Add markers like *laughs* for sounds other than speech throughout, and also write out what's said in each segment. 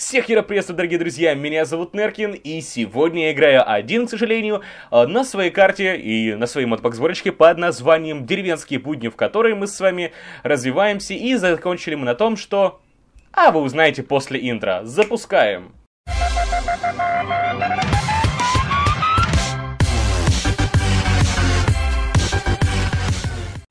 Всех я приветствую, дорогие друзья, меня зовут Неркин, и сегодня я играю один, к сожалению, э, на своей карте и на своей мотбоксборочке под названием «Деревенские будни», в которой мы с вами развиваемся, и закончили мы на том, что... А вы узнаете после интро. Запускаем!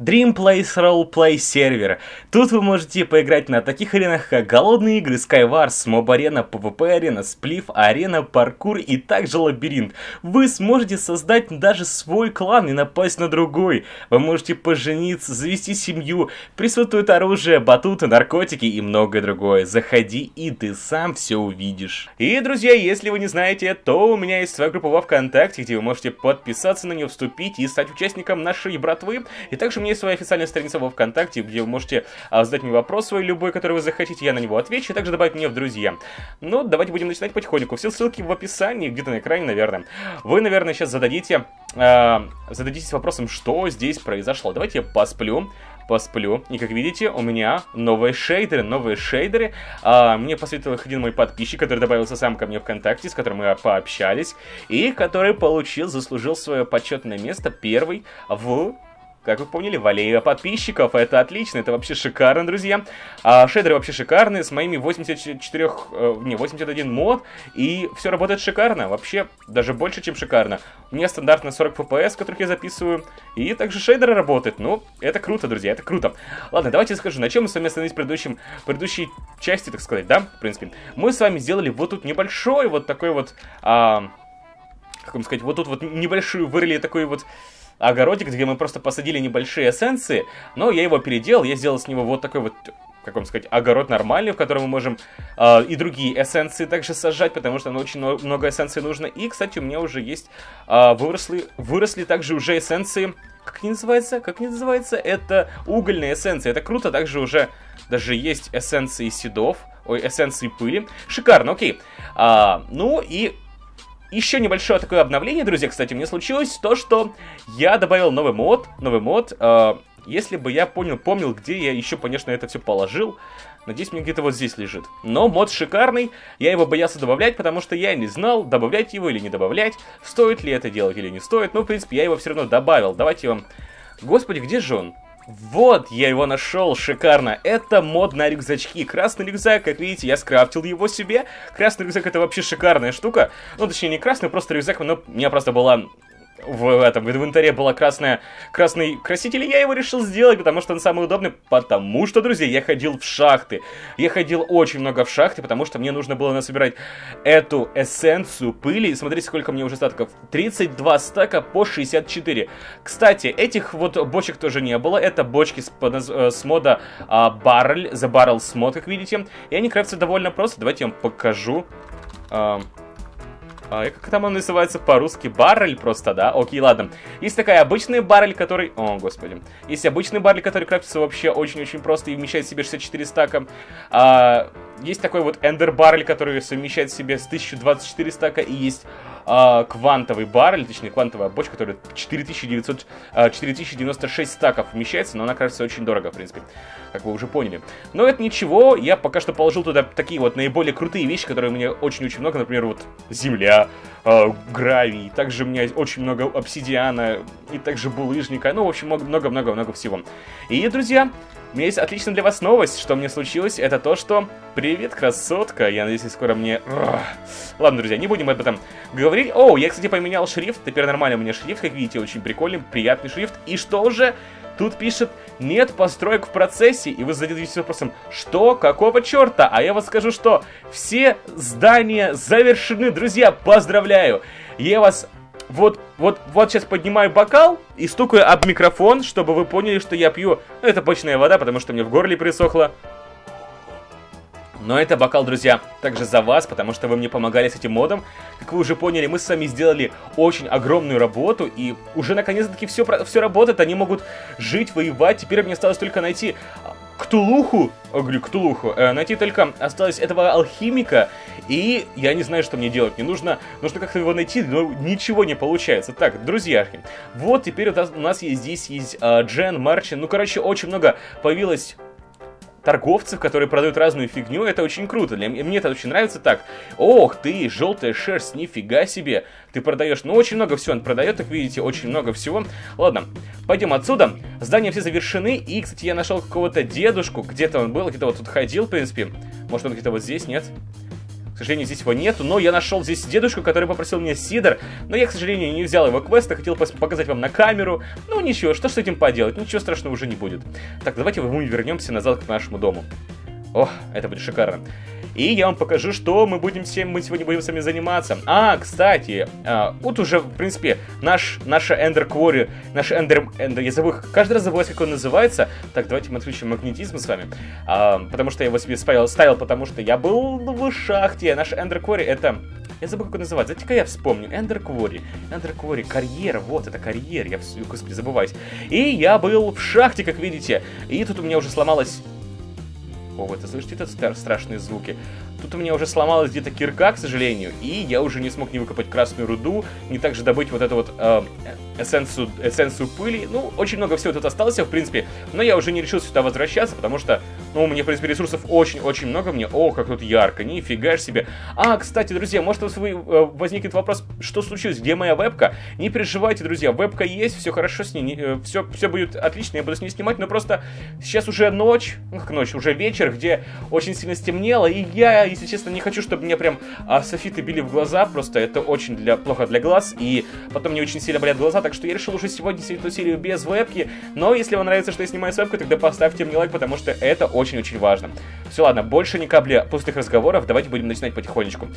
Dream Place Roleplay сервер. Тут вы можете поиграть на таких аренах, как голодные игры, Skywars, Mob Arena, PvP арена, Spliff, Арена, Паркур и также Лабиринт. Вы сможете создать даже свой клан и напасть на другой. Вы можете пожениться, завести семью, присутствует оружие, батуты, наркотики и многое другое. Заходи и ты сам все увидишь. И, друзья, если вы не знаете, то у меня есть своя группа во ВКонтакте, где вы можете подписаться на нее, вступить и стать участником нашей братвы. И также у меня есть есть своя официальная страница во ВКонтакте, где вы можете а, задать мне вопрос свой любой, который вы захотите, я на него отвечу, и также добавить меня в друзья. Ну, давайте будем начинать потихоньку. Все ссылки в описании, где-то на экране, наверное. Вы, наверное, сейчас зададите, э, зададитесь вопросом, что здесь произошло. Давайте я посплю, посплю. И как видите, у меня новые шейдеры, новые шейдеры. А, мне посоветовал их один мой подписчик, который добавился сам ко мне ВКонтакте, с которым мы пообщались, и который получил, заслужил свое почетное место первый в как вы поняли, Валеева подписчиков. Это отлично, это вообще шикарно, друзья. А, шейдеры вообще шикарные, с моими 84, э, не, 81 мод, и все работает шикарно. Вообще, даже больше, чем шикарно. У меня стандартно 40 FPS, которых я записываю, и также шейдеры работают. Ну, это круто, друзья, это круто. Ладно, давайте скажу, на чем мы с вами остановились в предыдущем, предыдущей части, так сказать, да, в принципе. Мы с вами сделали вот тут небольшой вот такой вот... А, как вам сказать, вот тут вот небольшую вырыли такой вот огородик, где мы просто посадили небольшие эссенции, но я его переделал, я сделал с него вот такой вот как вам сказать, огород нормальный, в котором мы можем э, и другие эссенции также сажать, потому что ну, очень много эссенции нужно. И, кстати, у меня уже есть э, выросли, выросли также уже эссенции, как они называются? Как они называются? Это угольные эссенции. Это круто, также уже даже есть эссенции седов, ой, эссенции пыли. Шикарно, окей. А, ну и еще небольшое такое обновление, друзья, кстати, мне случилось то, что я добавил новый мод, новый мод, э, если бы я понял, помнил, где я еще, конечно, это все положил. Надеюсь, мне где-то вот здесь лежит. Но мод шикарный, я его боялся добавлять, потому что я не знал, добавлять его или не добавлять, стоит ли это делать или не стоит. Но, ну, в принципе, я его все равно добавил. Давайте я вам... Господи, где же он? Вот, я его нашел, шикарно. Это мод на рюкзачки. Красный рюкзак, как видите, я скрафтил его себе. Красный рюкзак это вообще шикарная штука. Ну, точнее, не красный, просто рюкзак, но у меня просто была в этом в инвентаре была красная, красный краситель, и я его решил сделать, потому что он самый удобный, потому что, друзья, я ходил в шахты. Я ходил очень много в шахты, потому что мне нужно было насобирать эту эссенцию пыли. И смотрите, сколько мне уже статков. 32 стака по 64. Кстати, этих вот бочек тоже не было. Это бочки с, э, с мода а, Barrel, The Barrel Mod, как видите. И они крафтятся довольно просто. Давайте я вам покажу. А, а, как там он называется по-русски? Баррель просто, да? Окей, ладно. Есть такая обычная баррель, который... О, господи. Есть обычный баррель, который крафтится вообще очень-очень просто и вмещает в себе 64 стака. А, есть такой вот эндер баррель, который совмещает в себе с 1024 стака. И есть э, квантовый баррель, точнее квантовая бочка, которая 4900, э, 4096 стаков вмещается, но она кажется очень дорого, в принципе, как вы уже поняли. Но это ничего, я пока что положил туда такие вот наиболее крутые вещи, которые мне очень-очень много, например, вот земля, а, гравий, также у меня очень много обсидиана и также булыжника, ну, в общем, много-много-много всего. И, друзья, у меня есть отличная для вас новость, что мне случилось, это то, что... Привет, красотка! Я надеюсь, скоро мне... Ладно, друзья, не будем об этом говорить. О, я, кстати, поменял шрифт, теперь нормально у меня шрифт, как видите, очень прикольный, приятный шрифт. И что же? Тут пишет, нет построек в процессе, и вы зададитесь вопросом, что, какого черта? А я вам скажу, что все здания завершены, друзья, поздравляю! Я вас вот, вот, вот сейчас поднимаю бокал и стукаю об микрофон, чтобы вы поняли, что я пью. Ну, это почная вода, потому что мне в горле присохло. Но это бокал, друзья, также за вас, потому что вы мне помогали с этим модом. Как вы уже поняли, мы с вами сделали очень огромную работу, и уже наконец-таки все, все работает, они могут жить, воевать. Теперь мне осталось только найти а, Ктулуху, о, говорю, Ктулуху, э, найти только осталось этого алхимика, и я не знаю, что мне делать, не нужно, нужно как-то его найти, но ничего не получается. Так, друзьяшки, вот теперь у нас, у нас есть здесь есть э, Джен, Марчин, ну, короче, очень много появилось торговцев, которые продают разную фигню, это очень круто. Для мне это очень нравится так. Ох ты, желтая шерсть, нифига себе. Ты продаешь, ну очень много всего он продает, как видите, очень много всего. Ладно, пойдем отсюда. Здания все завершены, и, кстати, я нашел какого-то дедушку, где-то он был, где-то вот тут ходил, в принципе. Может он где-то вот здесь, нет? Нет. К сожалению, здесь его нету, но я нашел здесь дедушку, который попросил мне сидор, но я, к сожалению, не взял его квеста, хотел показать вам на камеру. Ну ничего, что с этим поделать, ничего страшного уже не будет. Так, давайте мы вернемся назад к нашему дому. О, это будет шикарно. И я вам покажу, что мы будем всем, мы сегодня будем с вами заниматься. А, кстати, э, вот уже, в принципе, наш, наша Эндер Квори, наш Эндер, Эндер, я забыл, каждый раз забываю, как он называется. Так, давайте мы отключим магнетизм с вами, э, потому что я его себе ставил, ставил, потому что я был ну, в шахте. Наш Эндер Квори это я забыл, как он называется. Знаете, ка я вспомню. Эндер Квори. Эндер Квори. Карьера. Вот, это карьер. Я, господи, забываюсь. И я был в шахте, как видите. И тут у меня уже сломалась какого-то, слышите Это страшные звуки. Тут у меня уже сломалась где-то кирка, к сожалению, и я уже не смог не выкопать красную руду, не также добыть вот эту вот э, эссенцию, эссенцию пыли. Ну, очень много всего тут осталось, в принципе, но я уже не решил сюда возвращаться, потому что, ну, мне, в принципе, ресурсов очень-очень много. Мне, о, как тут ярко, нифига себе. А, кстати, друзья, может, у вас э, возникнет вопрос, что случилось, где моя вебка? Не переживайте, друзья, вебка есть, все хорошо с ней, все, э, все будет отлично, я буду с ней снимать, но просто сейчас уже ночь, ну, как ночь, уже вечер, где очень сильно стемнело, и я если честно, не хочу, чтобы мне прям а, софиты били в глаза, просто это очень для, плохо для глаз, и потом мне очень сильно болят глаза, так что я решил уже сегодня снять эту серию без вебки, но если вам нравится, что я снимаю с вебкой, тогда поставьте мне лайк, потому что это очень-очень важно. Все, ладно, больше ни капли пустых разговоров, давайте будем начинать потихонечку.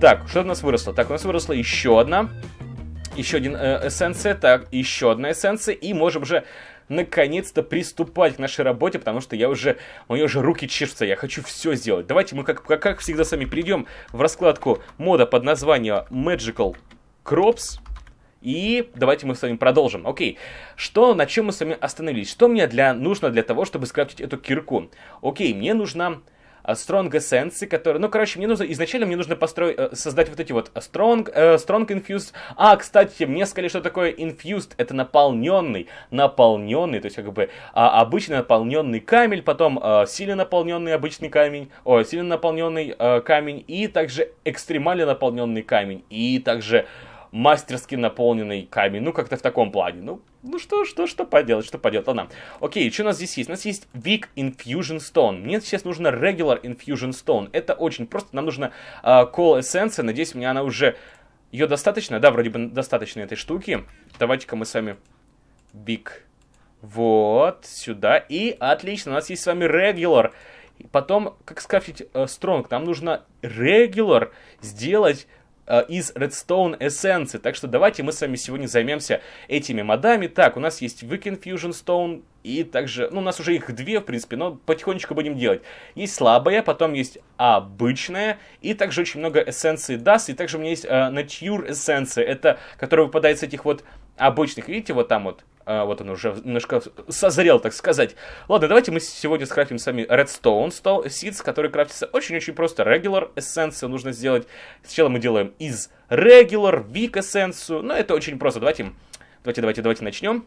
Так, что у нас выросло? Так, у нас выросла еще одна еще один э, эссенция, так, еще одна эссенция, и можем же наконец-то приступать к нашей работе, потому что я уже, у меня уже руки чешутся, я хочу все сделать. Давайте мы, как, как, как всегда, сами перейдем в раскладку мода под названием Magical Crops. И давайте мы с вами продолжим. Окей, что, на чем мы с вами остановились? Что мне для, нужно для того, чтобы скрафтить эту кирку? Окей, мне нужна Э, strong Essence, который... Ну, короче, мне нужно... Изначально мне нужно построить... Э, создать вот эти вот э, Strong, Strong Infused. А, кстати, мне сказали, что такое Infused. Это наполненный. Наполненный. То есть, как бы, а, обычный наполненный камень. Потом сильно наполненный обычный камень. О, сильно наполненный камень. И также экстремально наполненный камень. И также мастерски наполненный камень. Ну, как-то в таком плане. Ну, ну что, что, что поделать, что поделать. Ладно. Окей, что у нас здесь есть? У нас есть Weak Infusion Stone. Мне сейчас нужно Regular Infusion Stone. Это очень просто. Нам нужно э, а, Call Essence. Надеюсь, у меня она уже... Ее достаточно? Да, вроде бы достаточно этой штуки. Давайте-ка мы с вами... Big. Вот, сюда. И отлично, у нас есть с вами Regular. Потом, как скрафтить э, Strong? Нам нужно Regular сделать Э, из Redstone Essence. Так что давайте мы с вами сегодня займемся этими модами. Так, у нас есть Weekend Fusion Stone, и также, ну, у нас уже их две, в принципе, но потихонечку будем делать. Есть слабая, потом есть обычная, и также очень много эссенции даст и также у меня есть э, Nature эссенция, это, которая выпадает с этих вот обычных, видите, вот там вот а, вот он уже немножко созрел, так сказать. Ладно, давайте мы сегодня скрафтим сами Redstone стол Seeds, который крафтится очень-очень просто. Regular эссенцию нужно сделать. Сначала мы делаем из Regular Weak эссенцию. Но ну, это очень просто. Давайте, давайте, давайте, давайте начнем.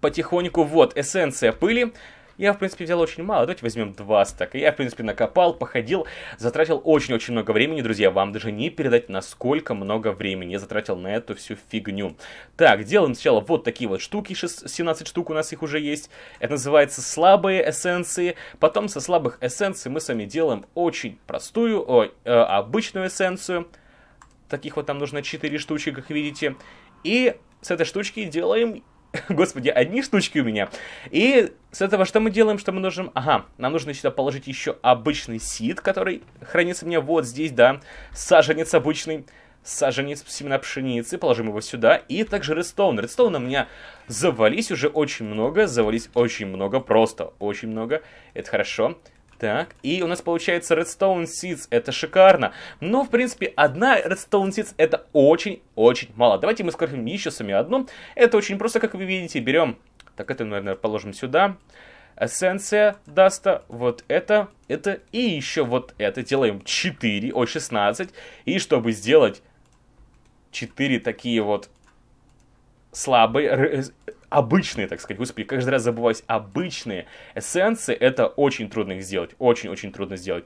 Потихоньку. Вот, эссенция пыли. Я, в принципе, взял очень мало, давайте возьмем два стака. Я, в принципе, накопал, походил, затратил очень-очень много времени, друзья, вам даже не передать, насколько много времени я затратил на эту всю фигню. Так, делаем сначала вот такие вот штуки, 6, 17 штук у нас их уже есть. Это называется слабые эссенции. Потом со слабых эссенций мы с вами делаем очень простую, о, э, обычную эссенцию. Таких вот там нужно 4 штучки, как видите. И с этой штучки делаем *laughs* господи, одни штучки у меня. И с этого что мы делаем, что мы нужен, Ага, нам нужно сюда положить еще обычный сид, который хранится у меня вот здесь, да, саженец обычный саженец семена пшеницы, положим его сюда, и также редстоун. Редстоуна у меня завались уже очень много, завались очень много, просто очень много, это хорошо. Так, и у нас получается Redstone Seeds, это шикарно. Но, в принципе, одна Redstone Seeds это очень-очень мало. Давайте мы скрафтим еще сами одну. Это очень просто, как вы видите, берем... Так, это, наверное, положим сюда. Эссенция даста, вот это, это и еще вот это. Делаем 4, о, 16. И чтобы сделать 4 такие вот слабые э, обычные, так сказать, господи, каждый раз забываюсь, обычные эссенсы, это очень трудно их сделать, очень-очень трудно сделать.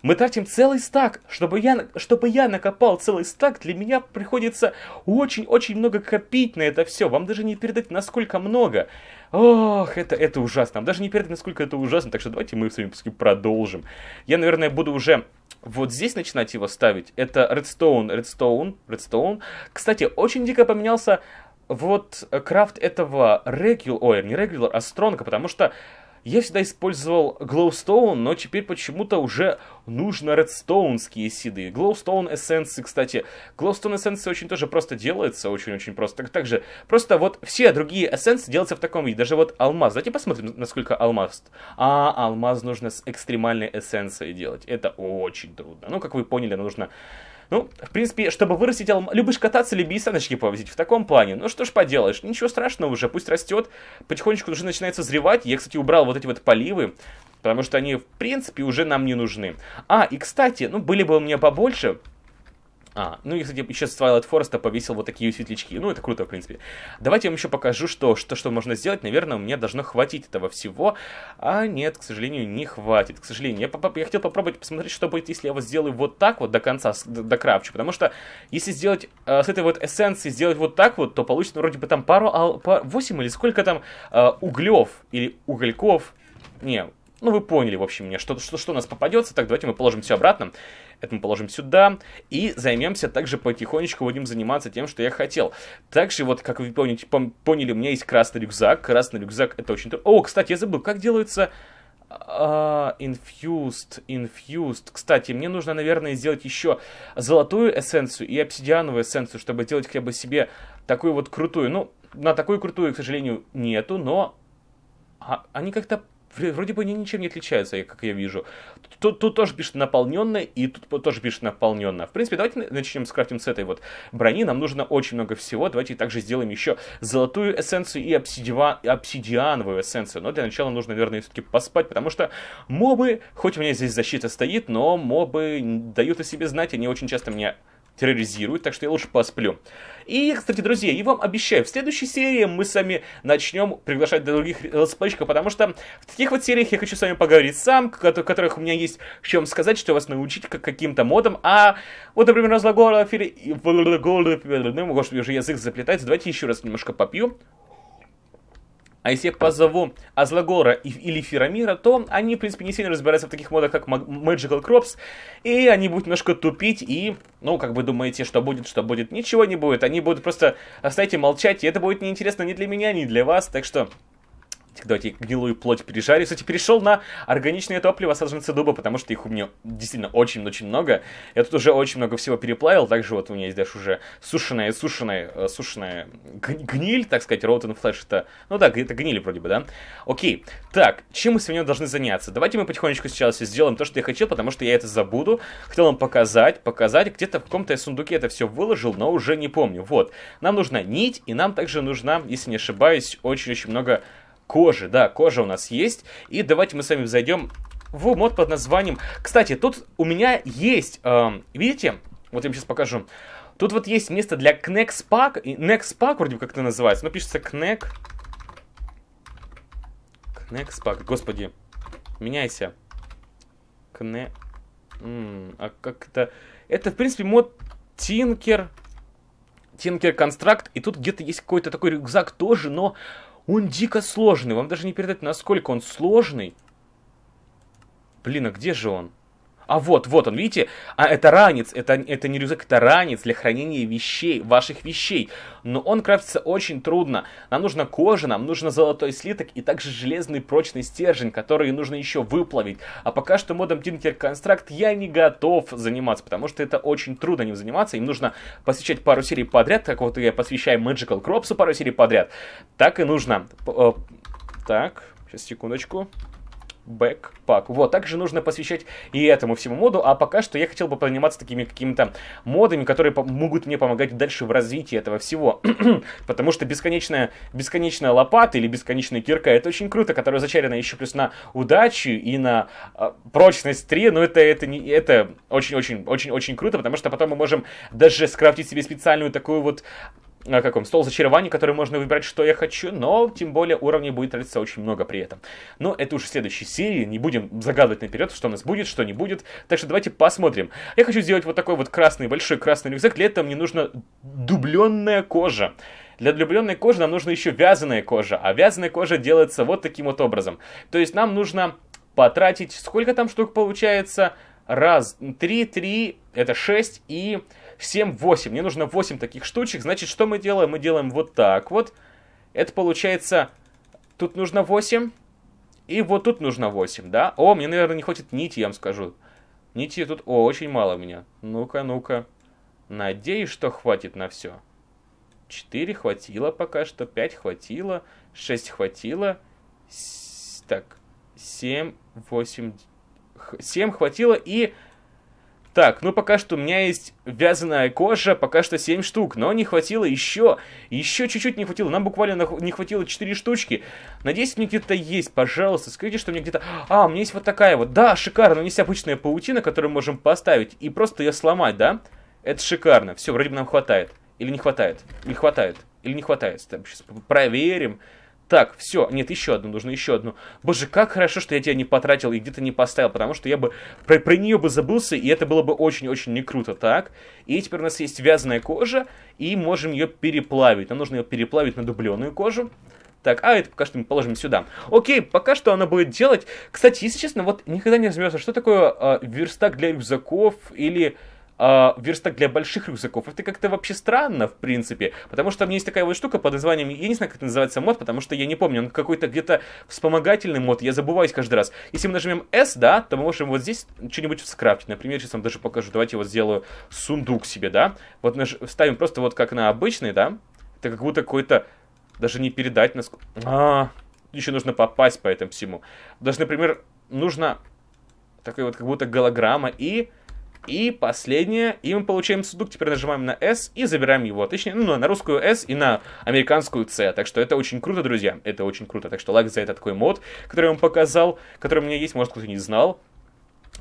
Мы тратим целый стак. Чтобы я, чтобы я накопал целый стак, для меня приходится очень-очень много копить на это все. Вам даже не передать, насколько много. Ох, это, это ужасно. Вам даже не передать, насколько это ужасно. Так что давайте мы с вами продолжим. Я, наверное, буду уже вот здесь начинать его ставить. Это Redstone, Redstone, Redstone. Кстати, очень дико поменялся вот э, крафт этого регул... Ой, не регулар, а стронга, потому что я всегда использовал Glowstone, но теперь почему-то уже нужно редстоунские сиды. Glowstone эссенции, кстати. Glowstone эссенции очень тоже просто делается, очень-очень просто. Так, так же, просто вот все другие эссенции делаются в таком виде. Даже вот алмаз. Давайте посмотрим, насколько алмаз. А, алмаз нужно с экстремальной эссенцией делать. Это очень трудно. Ну, как вы поняли, нужно ну, в принципе, чтобы вырастить алмаз... Любишь кататься, люби и саночки повозить. В таком плане. Ну, что ж поделаешь. Ничего страшного уже. Пусть растет. Потихонечку уже начинает созревать. Я, кстати, убрал вот эти вот поливы. Потому что они, в принципе, уже нам не нужны. А, и, кстати, ну, были бы у меня побольше а, ну и, кстати, еще с Twilight Forest повесил вот такие светлячки. Ну, это круто, в принципе. Давайте я вам еще покажу, что, что, что можно сделать. Наверное, мне должно хватить этого всего. А нет, к сожалению, не хватит. К сожалению, я, я хотел попробовать посмотреть, что будет, если я его сделаю вот так вот до конца, до, до крафчу. Потому что, если сделать э, с этой вот эссенции, сделать вот так вот, то получится вроде бы там пару, а, по 8 или сколько там э, углев или угольков. Не, ну, вы поняли, в общем, мне, что, что, что у нас попадется. Так, давайте мы положим все обратно. Это мы положим сюда. И займемся также потихонечку, будем заниматься тем, что я хотел. Также, вот, как вы помните, пом поняли, у меня есть красный рюкзак. Красный рюкзак, это очень... О, кстати, я забыл, как делается Uh, infused, infused. Кстати, мне нужно, наверное, сделать еще золотую эссенцию и обсидиановую эссенцию, чтобы делать хотя бы себе такую вот крутую. Ну, на такую крутую, к сожалению, нету, но а, они как-то вроде бы они ничем не отличаются, как я вижу. Тут, тут тоже пишет наполненное и тут тоже пишет наполненное В принципе, давайте начнем с крафтим с этой вот брони. Нам нужно очень много всего. Давайте также сделаем еще золотую эссенцию и обсидиа... обсидиановую эссенцию. Но для начала нужно, наверное, все-таки поспать, потому что мобы, хоть у меня здесь защита стоит, но мобы дают о себе знать, они очень часто меня терроризирует, так что я лучше посплю. И, кстати, друзья, я вам обещаю, в следующей серии мы с вами начнем приглашать других летсплейщиков, потому что в таких вот сериях я хочу с вами поговорить сам, в которых у меня есть в чем сказать, что вас научить как каким-то модом, а вот, например, разлагора эфире... Ну, может, уже язык заплетается, давайте еще раз немножко попью. А если я позову Азлагора или Фирамира, то они, в принципе, не сильно разбираются в таких модах, как Magical Crops, и они будут немножко тупить, и, ну, как вы думаете, что будет, что будет, ничего не будет, они будут просто, оставьте молчать, и это будет неинтересно ни для меня, ни для вас, так что давайте гнилую плоть пережарю. Кстати, перешел на органичное топливо саженцы дуба, потому что их у меня действительно очень-очень много. Я тут уже очень много всего переплавил. Также вот у меня есть даже уже сушеная, сушеная, э, сушеная гниль, так сказать, Rotten Flash это... Ну да, это гнили вроде бы, да? Окей. Так, чем мы сегодня должны заняться? Давайте мы потихонечку сейчас сделаем то, что я хотел, потому что я это забуду. Хотел вам показать, показать. Где-то в каком-то сундуке это все выложил, но уже не помню. Вот. Нам нужна нить, и нам также нужна, если не ошибаюсь, очень-очень много кожи, да, кожа у нас есть. И давайте мы с вами зайдем в мод под названием... Кстати, тут у меня есть, э, видите, вот я вам сейчас покажу. Тут вот есть место для Knex Pack, и Knex Pack вроде как это называется, но пишется Knex... Knex Pack, господи, меняйся. Кне... а как это... Это, в принципе, мод Тинкер... Тинкер Констракт, и тут где-то есть какой-то такой рюкзак тоже, но он дико сложный. Вам даже не передать, насколько он сложный. Блин, а где же он? А вот, вот он, видите? А это ранец, это, это не рюкзак, это ранец для хранения вещей, ваших вещей. Но он крафтится очень трудно. Нам нужна кожа, нам нужен золотой слиток и также железный прочный стержень, который нужно еще выплавить. А пока что модом Tinker Construct я не готов заниматься, потому что это очень трудно им заниматься. Им нужно посвящать пару серий подряд, как вот я посвящаю Magical Crops пару серий подряд. Так и нужно. Э, так, сейчас секундочку бэкпак. Вот, также нужно посвящать и этому всему моду, а пока что я хотел бы заниматься такими какими-то модами, которые могут мне помогать дальше в развитии этого всего. *clears throat* Потому что бесконечная, бесконечная лопата или бесконечная кирка, это очень круто, которая зачарена еще плюс на удачу и на э, прочность 3, но это, это, не, это очень-очень-очень-очень круто, потому что потом мы можем даже скрафтить себе специальную такую вот Э, каком стол зачарования, который можно выбирать, что я хочу, но тем более уровней будет тратиться очень много при этом. Но это уже в следующей серии, не будем загадывать наперед, что у нас будет, что не будет. Так что давайте посмотрим. Я хочу сделать вот такой вот красный, большой красный рюкзак. Для этого мне нужна дубленная кожа. Для дубленной кожи нам нужна еще вязаная кожа, а вязаная кожа делается вот таким вот образом. То есть нам нужно потратить, сколько там штук получается? Раз, три, три, это шесть и 7-8. Мне нужно 8 таких штучек. Значит, что мы делаем? Мы делаем вот так вот. Это получается... Тут нужно 8. И вот тут нужно 8, да? О, мне, наверное, не хватит нити, я вам скажу. Нити тут... О, очень мало у меня. Ну-ка, ну-ка. Надеюсь, что хватит на все. 4 хватило пока что, 5 хватило, 6 хватило. С... Так, 7, 8... 7 хватило и так, ну пока что у меня есть вязаная кожа, пока что 7 штук, но не хватило еще, еще чуть-чуть не хватило, нам буквально не хватило 4 штучки. Надеюсь, мне где-то есть, пожалуйста, скажите, что мне где-то... А, у меня есть вот такая вот, да, шикарно, у меня есть обычная паутина, которую можем поставить и просто ее сломать, да? Это шикарно, все, вроде бы нам хватает. Или не хватает, или хватает, или не хватает. Так, сейчас проверим. Так, все, нет, еще одну, нужно еще одну. Боже, как хорошо, что я тебя не потратил и где-то не поставил, потому что я бы про, про нее бы забылся, и это было бы очень-очень не круто, так? И теперь у нас есть вязаная кожа, и можем ее переплавить. Нам нужно ее переплавить на дубленую кожу. Так, а это пока что мы положим сюда. Окей, пока что она будет делать. Кстати, если честно, вот никогда не разберется, что такое э, верстак для рюкзаков или э, верстак для больших рюкзаков. Это как-то вообще странно, в принципе, потому что у меня есть такая вот штука под названием, я не знаю, как это называется мод, потому что я не помню, он какой-то где-то вспомогательный мод, я забываюсь каждый раз. Если мы нажмем S, да, то мы можем вот здесь что-нибудь скрафтить. Например, сейчас вам даже покажу, давайте я вот сделаю сундук себе, да. Вот наш... ставим просто вот как на обычный, да. Это как будто какой-то, даже не передать, насколько... А, еще нужно попасть по этому всему. Даже, например, нужно такой вот как будто голограмма и и последнее, и мы получаем судук, теперь нажимаем на S и забираем его. Точнее, ну, на русскую S и на американскую C. Так что это очень круто, друзья. Это очень круто. Так что лайк за этот такой мод, который я вам показал, который у меня есть, может кто-то не знал.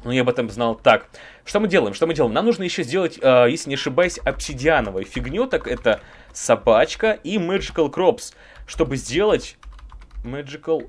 Но я об этом знал так. Что мы делаем? Что мы делаем? Нам нужно еще сделать, э, если не ошибаюсь, обсидиановую фигню. Так это собачка и Magical Crops. Чтобы сделать Magical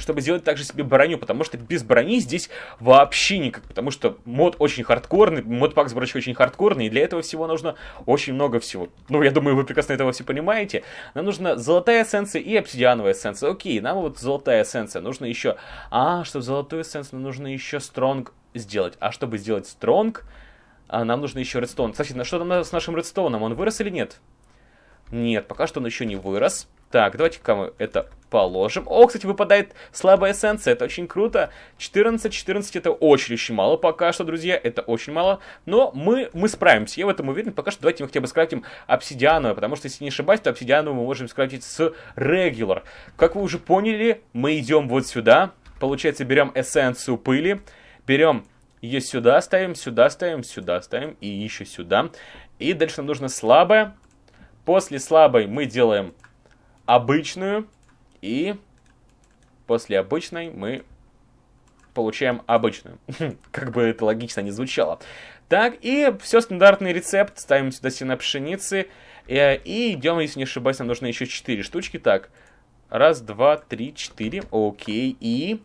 чтобы сделать также себе броню, потому что без брони здесь вообще никак, потому что мод очень хардкорный, модпак пак сборочек очень хардкорный, и для этого всего нужно очень много всего. Ну, я думаю, вы прекрасно этого все понимаете. Нам нужна золотая эссенция и обсидиановая эссенция. Окей, нам вот золотая эссенция, нужно еще... А, чтобы золотую эссенцию, нам нужно еще стронг сделать. А чтобы сделать стронг, а, нам нужно еще редстоун. Кстати, на что там с нашим редстоуном? Он вырос или нет? Нет, пока что он еще не вырос. Так, давайте-ка мы это положим. О, кстати, выпадает слабая эссенция, это очень круто. 14, 14 это очень-очень мало пока что, друзья, это очень мало. Но мы, мы справимся, я в этом уверен. Пока что давайте мы хотя бы скрафтим обсидиановую, потому что, если не ошибаюсь, то обсидиановую мы можем скрафтить с регулар. Как вы уже поняли, мы идем вот сюда. Получается, берем эссенцию пыли, берем ее сюда ставим, сюда ставим, сюда ставим и еще сюда. И дальше нам нужно слабое После слабой мы делаем обычную. И после обычной мы получаем обычную. *laughs* как бы это логично не звучало. Так, и все стандартный рецепт. Ставим сюда сена пшеницы. Э, и, и идем, если не ошибаюсь, нам нужно еще 4 штучки. Так, раз, два, три, четыре. Окей, и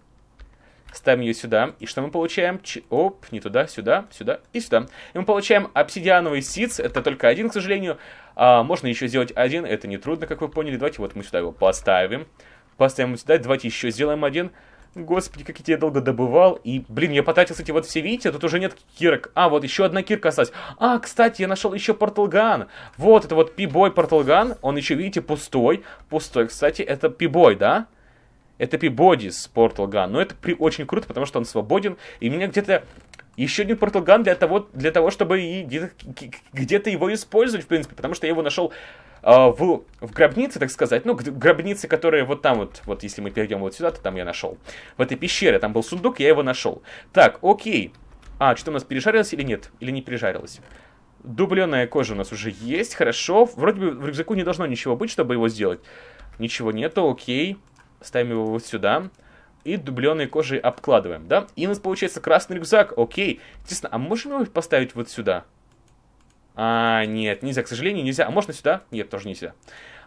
Ставим ее сюда. И что мы получаем? Ч... Оп, не туда, сюда, сюда и сюда. И мы получаем обсидиановый сиц. Это только один, к сожалению. А, можно еще сделать один. Это не трудно, как вы поняли. Давайте вот мы сюда его поставим. Поставим сюда. Давайте еще сделаем один. Господи, как я тебя долго добывал. И, блин, я потратил, кстати, вот все, видите, тут уже нет кирок. А, вот еще одна кирка осталась. А, кстати, я нашел еще порталган. Вот, это вот пибой порталган. Он еще, видите, пустой. Пустой, кстати, это пибой, да? Это Пибоди с Portal Gun. Но это при... очень круто, потому что он свободен. И меня где-то еще один Portal Gun для того, для того чтобы где-то, где-то его использовать, в принципе. Потому что я его нашел э, а, в, в гробнице, так сказать. Ну, гробнице, которая вот там вот, вот если мы перейдем вот сюда, то там я нашел. В этой пещере, там был сундук, я его нашел. Так, окей. А, что у нас пережарилось или нет? Или не пережарилось? Дубленая кожа у нас уже есть, хорошо. Вроде бы в рюкзаку не должно ничего быть, чтобы его сделать. Ничего нету, Окей ставим его вот сюда, и дубленой кожей обкладываем, да? И у нас получается красный рюкзак, окей. Естественно, а можем его поставить вот сюда? А, нет, нельзя, к сожалению, нельзя. А можно сюда? Нет, тоже нельзя.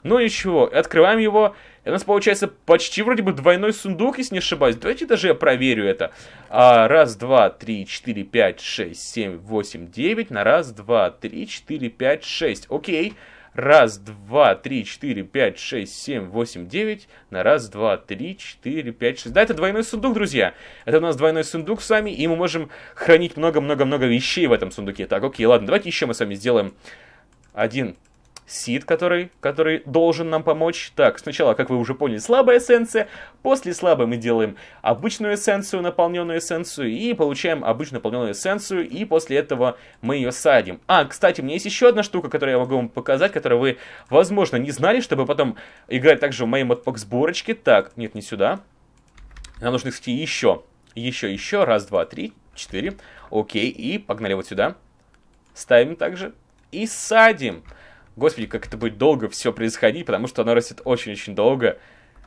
Ну ничего, открываем его. И у нас получается почти вроде бы двойной сундук, если не ошибаюсь. Давайте даже я проверю это. А, раз, два, три, четыре, пять, шесть, семь, восемь, девять. На раз, два, три, четыре, пять, шесть. Окей раз, два, три, четыре, пять, шесть, семь, восемь, девять, на раз, два, три, четыре, пять, шесть. Да, это двойной сундук, друзья. Это у нас двойной сундук с вами, и мы можем хранить много-много-много вещей в этом сундуке. Так, окей, ладно, давайте еще мы с вами сделаем один, Сид, который, который должен нам помочь. Так, сначала, как вы уже поняли, слабая эссенция. После слабой мы делаем обычную эссенцию, наполненную эссенцию. И получаем обычную наполненную эссенцию. И после этого мы ее садим. А, кстати, у меня есть еще одна штука, которую я могу вам показать, которую вы, возможно, не знали, чтобы потом играть также в моей модпак-сборочке. Так, нет, не сюда. Нам нужно, кстати, еще. Еще, еще. Раз, два, три, четыре. Окей, и погнали вот сюда. Ставим также. И садим. Господи, как это будет долго все происходить, потому что оно растет очень-очень долго.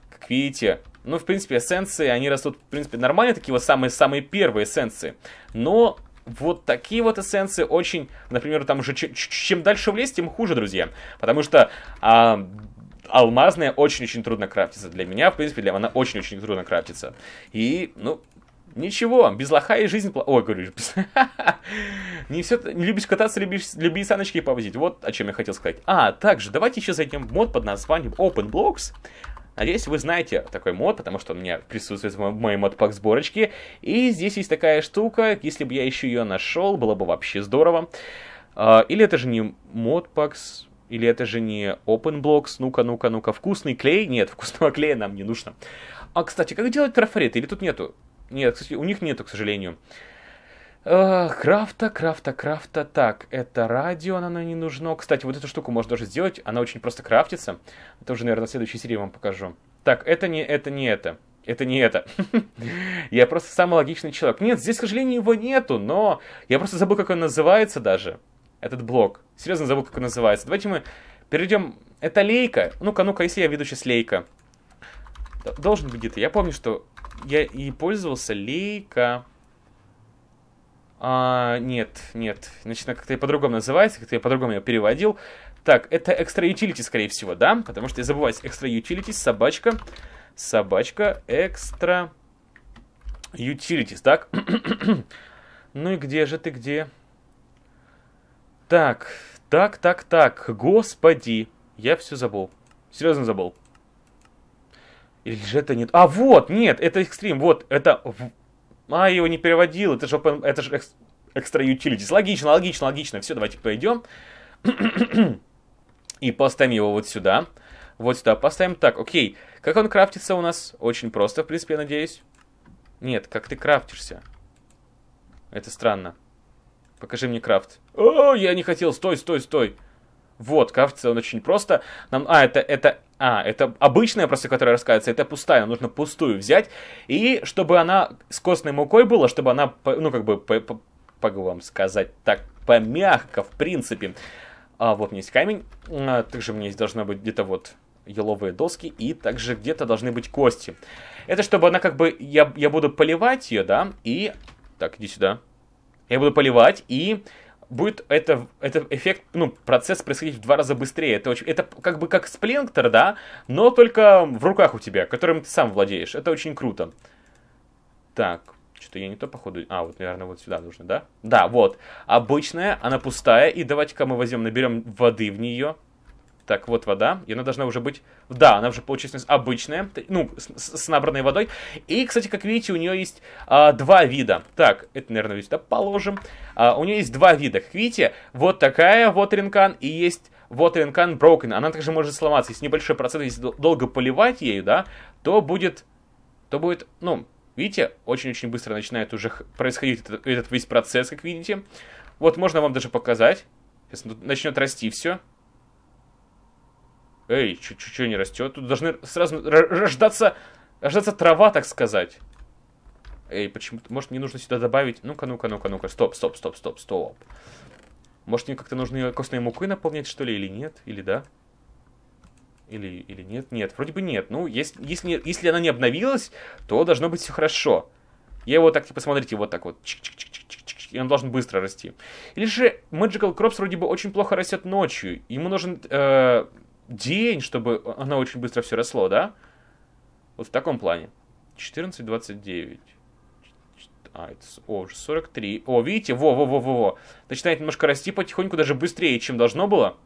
Как видите, ну, в принципе, эссенции, они растут, в принципе, нормально, такие вот самые-самые первые эссенции. Но вот такие вот эссенции очень, например, там уже чем дальше влезть, тем хуже, друзья. Потому что а, алмазная очень-очень трудно крафтится. Для меня, в принципе, для она очень-очень трудно крафтится. И, ну, Ничего, без лоха и жизнь... Пла... Ой, говорю, без... *laughs* не все... Не любишь кататься, любишь... люби саночки повозить. Вот о чем я хотел сказать. А, также давайте еще зайдем в мод под названием Open Blocks. Надеюсь, вы знаете такой мод, потому что у меня присутствует в моей модпак сборочке. И здесь есть такая штука, если бы я еще ее нашел, было бы вообще здорово. А, или это же не модпак, или это же не Open Blocks? ну-ка, ну-ка, ну-ка, вкусный клей? Нет, *laughs* вкусного клея нам не нужно. А, кстати, как делать трафареты? Или тут нету нет, кстати, у них нету, к сожалению. крафта, крафта, крафта. Так, это радио, оно нам не нужно. Кстати, вот эту штуку можно даже сделать. Она очень просто крафтится. Это уже, наверное, в следующей серии вам покажу. Так, это не это, не это. Это не это. *laughs* я просто самый логичный человек. Нет, здесь, к сожалению, его нету, но я просто забыл, как он называется даже. Этот блок. Серьезно забыл, как он называется. Давайте мы перейдем... Это лейка. Ну-ка, ну-ка, если я ведущий с лейка. Должен быть где-то. Я помню, что я и пользовался лейка. А, нет, нет. Значит, она как-то по-другому называется, как-то я по-другому ее переводил. Так, это extra utility, скорее всего, да? Потому что я забываю, extra utility, собачка, собачка, extra utilities, так? *coughs* ну и где же ты, где? Так, так, так, так, господи, я все забыл. Серьезно забыл. Или же это нет? А, вот, нет, это экстрим, вот, это... А, его не переводил, это же, open, это же экс, экстра utilities. Логично, логично, логично. Все, давайте пойдем. И поставим его вот сюда. Вот сюда поставим. Так, окей. Как он крафтится у нас? Очень просто, в принципе, я надеюсь. Нет, как ты крафтишься? Это странно. Покажи мне крафт. О, я не хотел. Стой, стой, стой. Вот, крафтится он очень просто. Нам... А, это, это а, это обычная просто, которая раскается, это пустая, нужно пустую взять, и чтобы она с костной мукой была, чтобы она, ну, как бы, по, по, как вам сказать, так помягко, в принципе. А, вот у меня есть камень, а, также у меня здесь должна быть где-то вот еловые доски, и также где-то должны быть кости. Это чтобы она как бы, я, я буду поливать ее, да, и... Так, иди сюда. Я буду поливать, и будет это, это эффект, ну, процесс происходить в два раза быстрее. Это, очень, это как бы как сплинктер, да, но только в руках у тебя, которым ты сам владеешь. Это очень круто. Так, что-то я не то, походу... А, вот, наверное, вот сюда нужно, да? Да, вот. Обычная, она пустая, и давайте-ка мы возьмем, наберем воды в нее. Так, вот вода, и она должна уже быть... Да, она уже получилась обычная, ну, с, с набранной водой. И, кстати, как видите, у нее есть а, два вида. Так, это, наверное, сюда положим. А, у нее есть два вида. Как видите, вот такая вот ринкан, и есть вот ринкан broken. Она также может сломаться. Если небольшой процент, если долго поливать ею, да, то будет... То будет, ну, видите, очень-очень быстро начинает уже происходить этот, этот весь процесс, как видите. Вот можно вам даже показать. Сейчас начнет расти все. Эй, чуть-чуть не растет. Тут должны сразу рождаться, рождаться трава, так сказать. Эй, почему-то... Может, мне нужно сюда добавить... Ну-ка, ну-ка, ну-ка, ну-ка. Стоп, стоп, стоп, стоп, стоп. Может, мне как-то нужно костной мукой наполнять, что ли, или нет? Или да? Или, или нет? Нет, вроде бы нет. Ну, если, если, если она не обновилась, то должно быть все хорошо. Я его так, типа, смотрите, вот так вот. Чик -чик -чик -чик -чик, и он должен быстро расти. Или же Magical Crops вроде бы очень плохо растет ночью. Ему нужен... Э день, чтобы оно очень быстро все росло, да? Вот в таком плане. 14.29. А, это о, уже 43. О, видите? Во-во-во-во-во. Начинает немножко расти потихоньку, даже быстрее, чем должно было.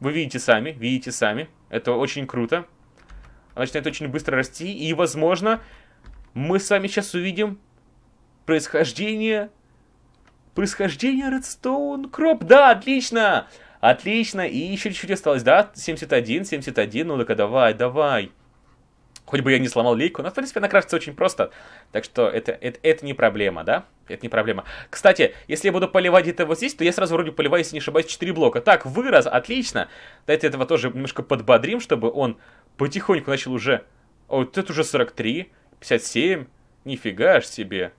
Вы видите сами, видите сами. Это очень круто. Она начинает очень быстро расти. И, возможно, мы с вами сейчас увидим происхождение... Происхождение Redstone Crop. Да, отлично! Отлично, и еще чуть-чуть осталось, да, 71, 71, ну так а давай, давай. Хоть бы я не сломал лейку, но в принципе она крашится очень просто. Так что это, это, это не проблема, да? Это не проблема. Кстати, если я буду поливать это вот здесь, то я сразу вроде поливаю, если не ошибаюсь, 4 блока. Так, вырос, отлично. Давайте этого тоже немножко подбодрим, чтобы он потихоньку начал уже... О, а вот это уже 43, 57. Нифига ж себе.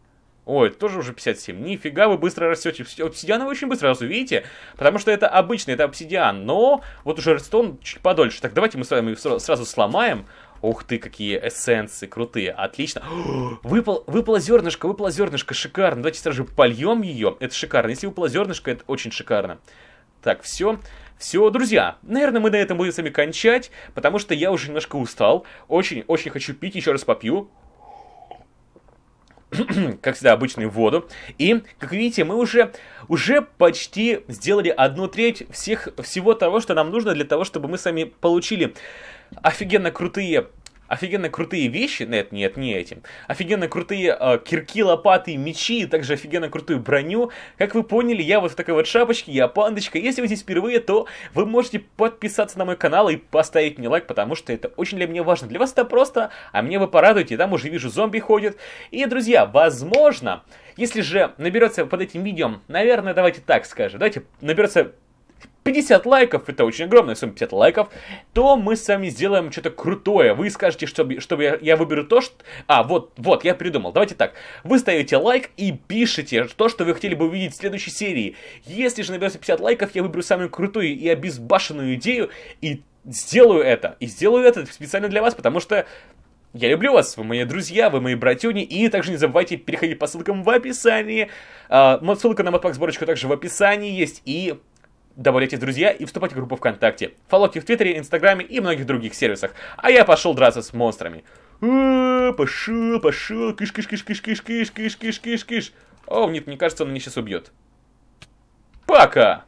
Ой, тоже уже 57. Нифига, вы быстро растете. Обсидиана вы очень быстро раз видите, потому что это обычный, это обсидиан. Но вот уже редстоун чуть подольше. Так, давайте мы с вами сразу сломаем. Ух ты, какие эссенции крутые, отлично. О, *gasps* выпал, выпало зернышко, выпало зернышко, шикарно. Давайте сразу же польем ее, это шикарно. Если выпало зернышко, это очень шикарно. Так, все. Все, друзья, наверное, мы на этом будем с вами кончать, потому что я уже немножко устал. Очень-очень хочу пить, еще раз попью. *clears throat* как всегда, обычную воду. И, как видите, мы уже, уже почти сделали одну треть всех, всего того, что нам нужно для того, чтобы мы с вами получили офигенно крутые офигенно крутые вещи, нет, нет, не этим, офигенно крутые э, кирки, лопаты, мечи, также офигенно крутую броню. Как вы поняли, я вот в такой вот шапочке, я пандочка. Если вы здесь впервые, то вы можете подписаться на мой канал и поставить мне лайк, потому что это очень для меня важно. Для вас это просто, а мне вы порадуете, там уже вижу зомби ходят. И, друзья, возможно, если же наберется под этим видео, наверное, давайте так скажем, давайте наберется 50 лайков, это очень огромная сумма 50 лайков, то мы с вами сделаем что-то крутое. Вы скажете, чтобы, чтобы я, я выберу то, что... А, вот, вот, я придумал. Давайте так. Вы ставите лайк и пишите то, что вы хотели бы увидеть в следующей серии. Если же наберется 50 лайков, я выберу самую крутую и обезбашенную идею и сделаю это. И сделаю это специально для вас, потому что я люблю вас, вы мои друзья, вы мои братюни, и также не забывайте переходить по ссылкам в описании. А, ссылка на Матпак сборочку также в описании есть, и добавляйтесь в друзья и вступайте в группу ВКонтакте. Фоловьте в Твиттере, Инстаграме и многих других сервисах. А я пошел драться с монстрами. Э, пошел, пошел, киш, киш, киш, киш, киш, киш, киш, киш, киш, киш. О, нет, мне кажется, он меня сейчас убьет. Пока!